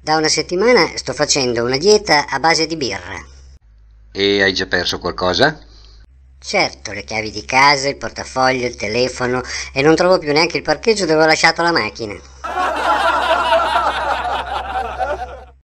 Da una settimana sto facendo una dieta a base di birra. E hai già perso qualcosa? Certo, le chiavi di casa, il portafoglio, il telefono e non trovo più neanche il parcheggio dove ho lasciato la macchina.